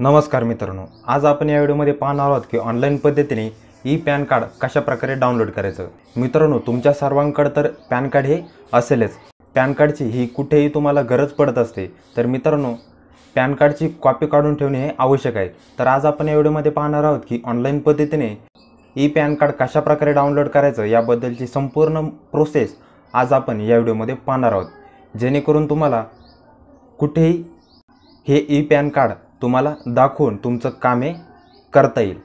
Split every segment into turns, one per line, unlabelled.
नमस्कार मित्रांनो आज आपण या व्हिडिओमध्ये पाहणार आहोत की ऑनलाईन पद्धतीने ई पॅन कार्ड कशा प्रकारे डाउनलोड करायचं मित्रांनो तुमच्या सर्वांकडे तर पॅन कार्ड हे असेलच पॅन कार्डची ही कुठेही तुम्हाला गरज पडत असते तर मित्रांनो पॅन कार्डची कॉपी काढून ठेवणे हे आवश्यक आहे तर आज आपण या व्हिडिओमध्ये पाहणार आहोत की ऑनलाईन पद्धतीने ई पॅन कार्ड कशा प्रकारे डाउनलोड करायचं याबद्दलची संपूर्ण प्रोसेस आज आपण या व्हिडिओमध्ये पाहणार आहोत जेणेकरून तुम्हाला कुठेही हे ई पॅन कार्ड तुम्हाला दाखवून तुमचं कामे करता येईल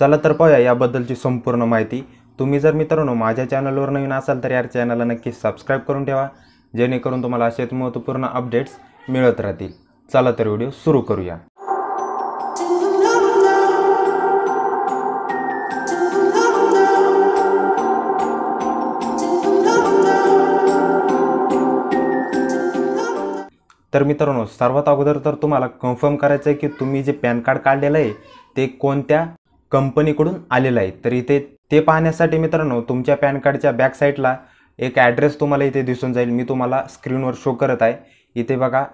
चला तर पाहूया याबद्दलची संपूर्ण माहिती तुम्ही जर मित्रांनो माझ्या चॅनलवर नवीन असाल तर या चॅनलला नक्की सबस्क्राईब करून ठेवा जेणेकरून तुम्हाला असेच महत्त्वपूर्ण अपडेट्स मिळत राहतील चला तर व्हिडिओ सुरू करूया तर मित्रांनो सर्वात अगोदर तर तुम्हाला कन्फर्म करायचं आहे की तुम्ही जे पॅन कार्ड काढलेलं आहे ते कोणत्या कंपनीकडून आलेलं आहे तर इथे ते पाहण्यासाठी मित्रांनो तुमच्या पॅन कार्डच्या बॅक साईडला एक ॲड्रेस तुम्हाला इथे दिसून जाईल मी तुम्हाला स्क्रीनवर शो करत आहे इथे बघा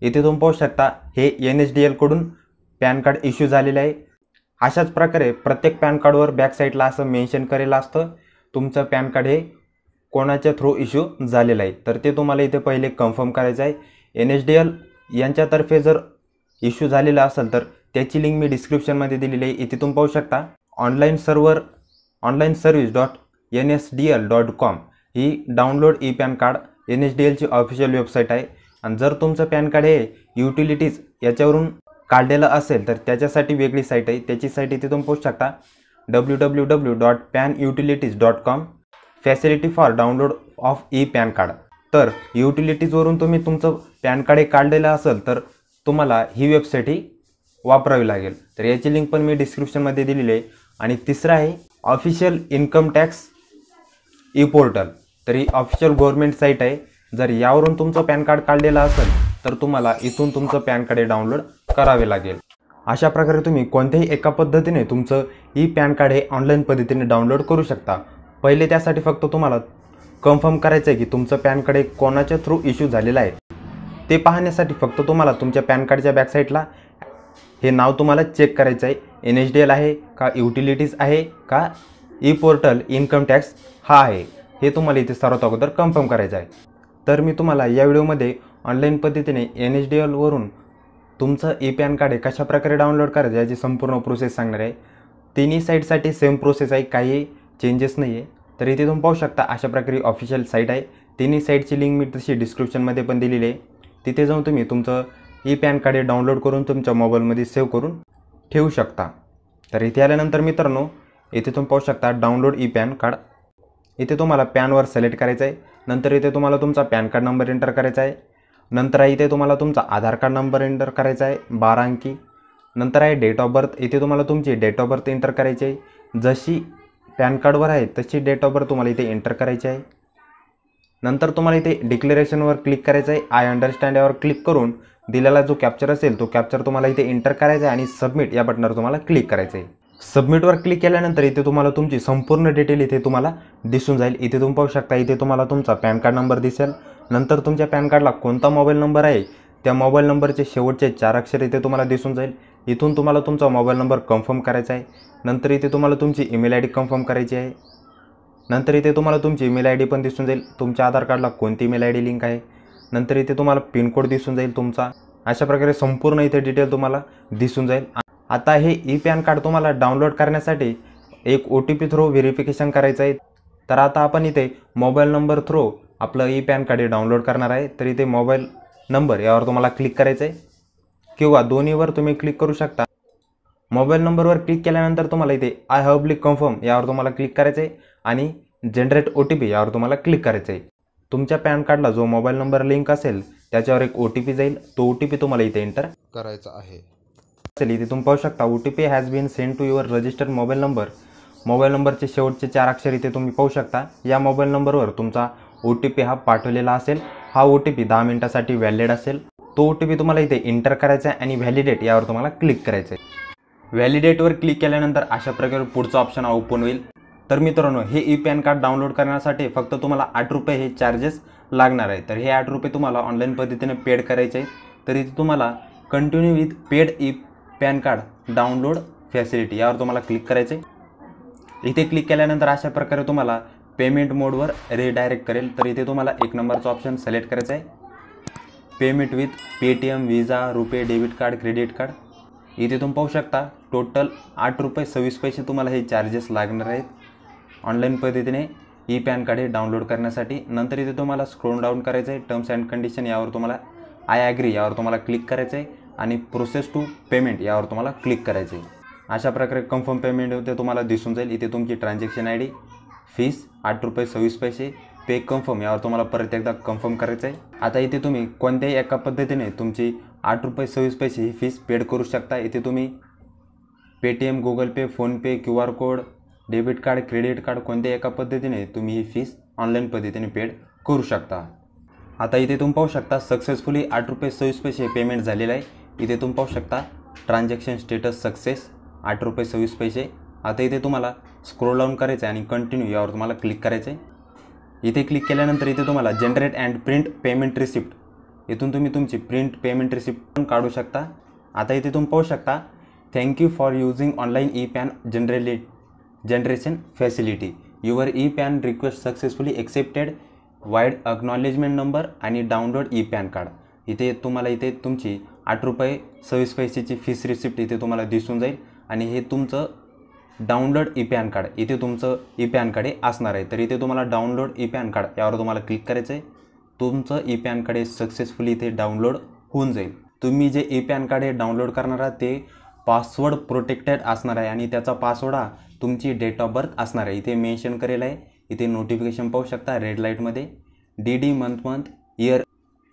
इथे तुम्ही पाहू शकता हे एन एच डी एलकडून पॅन कार्ड इश्यू झालेलं आहे अशाच प्रकारे प्रत्येक पॅन कार्डवर बॅक साईडला असं मेन्शन केलेलं असतं तुमचं पॅन कार्ड हे कोणाच्या थ्रू इश्यू झालेलं आहे तर ते तुम्हाला इथे पहिले कन्फर्म करायचं आहे एन एच डी एल यांच्यातर्फे जर इश्यू झालेला असेल तर त्याची लिंक मी डिस्क्रिप्शनमध्ये दिलेली आहे इथे तुम्ही पाहू शकता online server online service dot N S D L dot com ही download E PAN card N H D एलची ऑफिशियल वेबसाईट आहे आणि जर तुमचं पॅन कार्ड हे युटिलिटीज याच्यावरून काढलेलं असेल तर त्याच्यासाठी वेगळी साईट आहे त्याची साईट इथे तुम्ही पाहू शकता W W W dot PAN utilities dot com facility for download of e PAN card तर युटिलिटीजवरून तुम्ही तुमचं पॅन कार्ड हे काढलेलं असेल तर तुम्हाला ही वेबसाईट ही वापरावी लागेल तर याची लिंक पण मी डिस्क्रिप्शनमध्ये दिलेली आहे आणि तिसरं आहे official income tax e portal तर ही ऑफिशियल गव्हर्मेंट साईट आहे जर यावरून तुमचं पॅन कार्ड काढलेलं असेल तर तुम्हाला इथून तुमचं पॅन कार्ड डाउनलोड करावे लागेल अशा प्रकारे तुम्ही कोणत्याही एका पद्धतीने तुमचं ई पॅन कार्ड हे ऑनलाईन पद्धतीने डाउनलोड करू शकता पहिले त्यासाठी फक्त तुम्हाला कन्फर्म करायचं आहे की तुमचं पॅन कार्ड कोणाच्या थ्रू इश्यू झालेलं आहे ते पाहण्यासाठी फक्त तुम्हाला तुमच्या पॅन कार्डच्या बॅकसाईटला हे नाव तुम्हाला चेक करायचं आहे एन एच डी एल आहे का युटिलिटीज आहे का ई पोर्टल इन्कम टॅक्स हा आहे हे तुम्हाला इथे सर्वात अगोदर कन्फर्म करायचं आहे तर मी तुम्हाला या व्हिडिओमध्ये ऑनलाईन पद्धतीने एन एच डी एलवरून तुमचं ई पॅन कार्ड कशा प्रकारे डाउनलोड करायचं याची संपूर्ण प्रोसेस सांगणार आहे तिन्ही साईडसाठी सेम प्रोसेस आहे काही चेंजेस नाही आहे तर इथे तुम्ही पाहू शकता अशा प्रकारे ऑफिशियल साईट आहे तिन्ही साईटची लिंक मी तशी डिस्क्रिप्शनमध्ये पण दिलेली आहे तिथे जाऊन तुम्ही तुमचं ई पॅन कार्ड डाउनलोड करून तुमच्या मोबाईलमध्ये सेव्ह करून ठेवू शकता तर इथे आल्यानंतर मित्रांनो इथे तुम्ही पाहू शकता डाउनलोड ई पॅन कार्ड इथे तुम्हाला पॅनवर सिलेक्ट करायचं आहे नंतर इथे तुम्हाला तुमचा पॅन कार्ड नंबर एंटर करायचा आहे नंतर आहे इथे तुम्हाला तुमचा आधार कार्ड नंबर एंटर करायचा आहे बारा अंकी नंतर आहे डेट ऑफ बर्थ इथे तुम्हाला तुमची डेट ऑफ बर्थ एंटर करायची आहे जशी पॅन कार्डवर आहे तशी डेट ऑफ बर्थ तुम्हाला इथे एंटर करायची आहे नंतर तुम्हाला इथे डिक्लेरेशनवर क्लिक करायचं आहे आय अंडरस्टँड यावर क्लिक करून दिलेला जो कॅप्चर असेल तो कॅप्चर तुम्हाला इथे एंटर करायचा आहे आणि सबमिट या बटनवर तुम्हाला क्लिक करायचं आहे सबमिटवर क्लिक केल्यानंतर इथे तुम्हाला तुमची संपूर्ण डिटेल इथे तुम्हाला दिसून जाईल इथे तुम्ही पाहू शकता इथे तुम्हाला तुमचा पॅन कार्ड नंबर दिसेल नंतर तुमच्या पॅन कार्डला कोणता मोबाईल नंबर आहे त्या मोबाईल नंबरचे शेवटचे चार अक्षर इथे तुम्हाला दिसून जाईल इथून तुम्हाला तुमचा मोबाईल नंबर कन्फर्म करायचा आहे नंतर इथे तुम्हाला तुमची ईमेल आय डी कन्फर्म करायची आहे नंतर इथे तुम्हाला तुमची ईमेल आय डी पण दिसून जाईल तुमच्या आधार कार्डला कोणती ईमेल आय डी लिंक आहे नंतर इथे तुम्हाला पिनकोड दिसून जाईल तुमचा अशा प्रकारे संपूर्ण इथे डिटेल तुम्हाला दिसून जाईल आता हे ई पॅन कार्ड तुम्हाला डाउनलोड करण्यासाठी एक O T P through verification करायचं आहे तर आता आपण इथे मोबाईल नंबर थ्रू आपलं ई पॅन कार्ड डाउनलोड करणार आहे तर इथे मोबाईल नंबर यावर तुम्हाला क्लिक करायचं आहे किंवा दोन्हीवर तुम्ही क्लिक करू शकता मोबाईल नंबरवर क्लिक केल्यानंतर तुम्हाला इथे आय ब्लिक कन्फर्म यावर तुम्हाला क्लिक करायचं आहे आणि जनरेट ओ टी पी यावर तुम्हाला क्लिक करायचं आहे तुमच्या पॅन कार्डला जो मोबाईल नंबर लिंक असेल त्याच्यावर एक ओ टी पी जाईल तो ओ टी पी तुम्हाला इथे एंटर करायचा आहे असेल इथे तुम्ही पाहू शकता O T P has been send to your registered mobile number mobile नंबरचे शेवटचे चार अक्षर इथे तुम्ही पाहू शकता या मोबाईल नंबरवर तुमचा ओ टी पी हा पाठवलेला असेल हा ओ टी पी दहा मिनिटासाठी व्हॅलिड असेल तो ओ टी पी तुम्हाला इथे इंटर करायचा आहे आणि व्हॅलिडेट यावर तुम्हाला क्लिक करायचं आहे व्हॅलिडेटवर क्लिक केल्यानंतर अशा प्रकारे पुढचा ऑप्शन ओपन होईल तर मित्रांनो हे ई पॅन कार्ड डाउनलोड करण्यासाठी फक्त तुम्हाला आठ रुपये हे चार्जेस लागणार आहे तर हे आठ रुपये तुम्हाला ऑनलाईन पद्धतीने पेड करायचे आहे तर इथे तुम्हाला continue with paid e PAN card download facility यावर तुम्हाला क्लिक करायचे इथे क्लिक केल्यानंतर अशा प्रकारे तुम्हाला पेमेंट मोडवर रिडायरेक्ट करेल तर इथे तुम्हाला एक नंबरचा ऑप्शन सिलेक्ट करायचा आहे payment with Paytm Visa RuPay debit card credit card इथे तुम्ही पाहू शकता टोटल आठ रुपये सव्वीस पैसे तुम्हाला हे चार्जेस लागणार आहेत ऑनलाईन पद्धतीने ई पॅन कार्ड हे डाउनलोड करण्यासाठी नंतर इथे तुम्हाला स्क्रोल डाऊन करायचं आहे टर्म्स अँड कंडिशन यावर तुम्हाला आय ॲग्री यावर तुम्हाला क्लिक करायचं आहे आणि प्रोसेस टू पेमेंट यावर तुम्हाला क्लिक करायचं आहे अशा प्रकारे कन्फर्म पेमेंट होते तुम्हाला दिसून जाईल इथे तुमची ट्रान्झॅक्शन आय डी फीस आठ रुपये सव्वीस पैसे पे कन्फर्म यावर तुम्हाला परत एकदा कन्फर्म करायचं आहे आता इथे तुम्ही कोणत्याही एका पद्धतीने तुमची आठ रुपये सव्वीस पैसे ही फीस पेड करू शकता इथे तुम्ही Paytm Google Pay PhonePe Q R code debit card credit card कोणत्याही एका पद्धतीने तुम्ही ही फीस ऑनलाईन पद्धतीने पेड करू शकता आता इथे तुम्ही पाहू शकता सक्सेसफुली आठ रुपये सव्वीस पैसे पेमेंट झालेलं आहे इथे तुम्ही पाहू शकता ट्रान्झॅक्शन स्टेटस सक्सेस आठ रुपये सव्वीस पैसे आता इथे तुम्हाला स्क्रोल डाऊन करायचं आहे आणि कंटिन्यू यावर तुम्हाला क्लिक करायचं आहे इथे क्लिक केल्यानंतर इथे तुम्हाला generate and print payment receipt इथून तुम्ही तुमची प्रिंट पेमेंट रिसिप्ट पण काढू शकता आता इथे तुम्ही पाहू शकता thank you for using online e PAN generally generation facility your e PAN request successfully accepted wide acknowledgement number आणि डाउनलोड ई पॅन कार्ड इथे तुम्हाला इथे तुमची आठ रुपये सव्वीस पैसेची फीस रिसिप्ट इथे तुम्हाला दिसून जाईल आणि हे तुमचं डाउनलोड ई पॅन कार्ड इथे तुमचं ई पॅन कार्ड असणार आहे तर इथे तुम्हाला डाउनलोड ई पॅन कार्ड यावर तुम्हाला क्लिक करायचं आहे तुमचं ई पॅन कार्ड सक्सेसफुली इथे डाउनलोड होऊन जाईल तुम्ही जे ई पॅन कार्ड हे डाउनलोड करणार आहात ते पासवर्ड प्रोटेक्टेड असणार आहे आणि त्याचा पासवर्ड हा तुमची डेट ऑफ बर्थ असणार आहे इथे मेन्शन करेल आहे इथे नोटिफिकेशन पाहू शकता रेड लाईटमध्ये D D month month year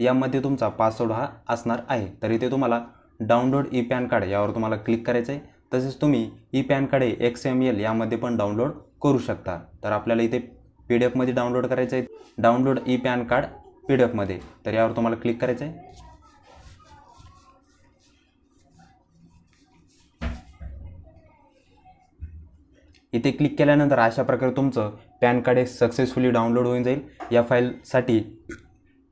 यामध्ये तुमचा पासवर्ड हा असणार आहे तर इथे तुम्हाला डाउनलोड ई पॅन कार्ड यावर तुम्हाला क्लिक करायचं आहे तसेच तुम्ही e PAN card X M L यामध्ये पण डाउनलोड करू शकता तर आपल्याला इथे पी डी एफमध्ये डाउनलोड करायचं आहे download E PAN card P D एफमध्ये तर यावर तुम्हाला क्लिक करायचं आहे इथे क्लिक केल्यानंतर अशा प्रकारे तुमचं पॅन कार्ड हे सक्सेसफुली डाउनलोड होऊन जाईल या फाईलसाठी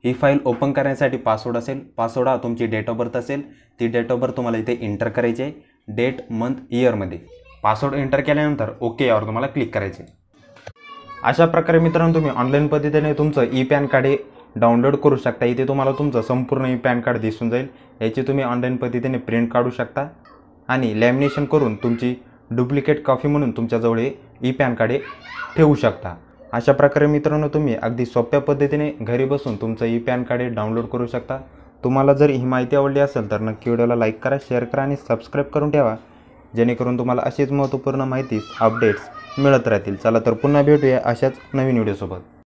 ही फाईल ओपन करण्यासाठी पासवर्ड असेल पासवर्ड हा तुमची डेट ऑफ बर्थ असेल ती डेट ऑफ बर्थ तुम्हाला इथे एंटर करायची आहे डेट मंथ इयरमध्ये पासवर्ड एंटर केल्यानंतर ओके यावर तुम्हाला क्लिक करायचे अशा प्रकारे मित्रांनो तुम्ही ऑनलाईन पद्धतीने तुमचं ई पॅन कार्ड हे डाउनलोड करू शकता इथे तुम्हाला तुमचं संपूर्ण ई पॅन कार्ड दिसून जाईल याची तुम्ही ऑनलाईन पद्धतीने प्रिंट काढू शकता आणि लॅमिनेशन करून तुमची डुप्लिकेट कॉफी म्हणून तुमच्याजवळ ई पॅन कार्ड ठेवू शकता अशा प्रकारे मित्रांनो तुम्ही अगदी सोप्या पद्धतीने घरी बसून तुमचं ई पॅन कार्ड डाउनलोड करू शकता तुम्हाला जर ही माहिती आवडली असेल तर नक्की व्हिडिओला लाईक करा शेअर करा आणि सबस्क्राईब करून ठेवा जेणेकरून तुम्हाला अशीच महत्त्वपूर्ण माहितीस अपडेट्स मिळत राहतील चला तर पुन्हा भेटूया अशाच नवीन व्हिडिओसोबत